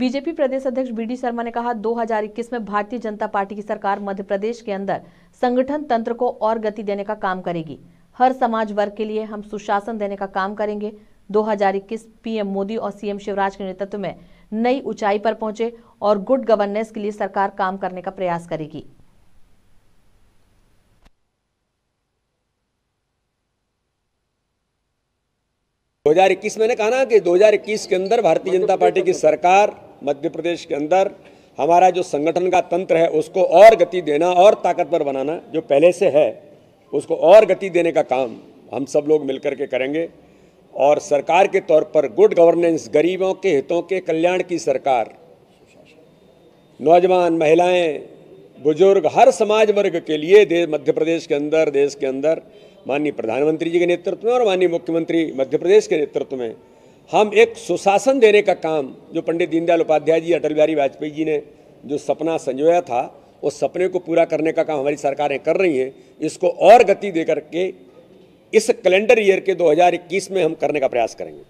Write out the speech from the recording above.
BJP प्रदेश अध्यक्ष D Sharma ने कहा 2021 में भारतीय जनता पार्टी की सरकार मध्य प्रदेश के अंदर संगठन तंत्र को और गति देने का काम करेगी हर समाज वर्ग के लिए हम सुशासन देने का काम करेंगे 2021 पीएम मोदी और सीएम शिवराज के नेतृत्व में नई ऊंचाई पर पहुंचे और गुड गवर्नेंस के लिए सरकार काम करने का प्रयास करेगी 2021 मैंने कहा ना कि 2021 के अंदर भारतीय जनता पार्टी की सरकार मध्य प्रदेश के अंदर हमारा जो संगठन का तंत्र है उसको और गति देना और ताकतवर बनाना जो पहले से है उसको और गति देने का काम हम सब लोग मिलकर के करेंगे और सरकार के तौर पर गुड गवर्नेंस गरीबों के हितों के कल्याण की सरकार नौजवान महिलाएं बुजुर्ग हर समाज वर्ग के लिए मध्य प्रदेश के अंदर देश के अंदर माननीय प्रधानमंत्री जी के नेतृत्व में और माननीय मुख्यमंत्री मध्य प्रदेश के नेतृत्व में हम एक सुशासन देने का काम जो पंडित दीनदयाल उपाध्याय जी अटल बिहारी वाजपेयी जी ने जो सपना संजोया था उस सपने को पूरा करने का काम हमारी सरकारें कर रही हैं इसको और गति दे करके इस कैलेंडर ईयर के 2021 में हम करने का प्रयास करेंगे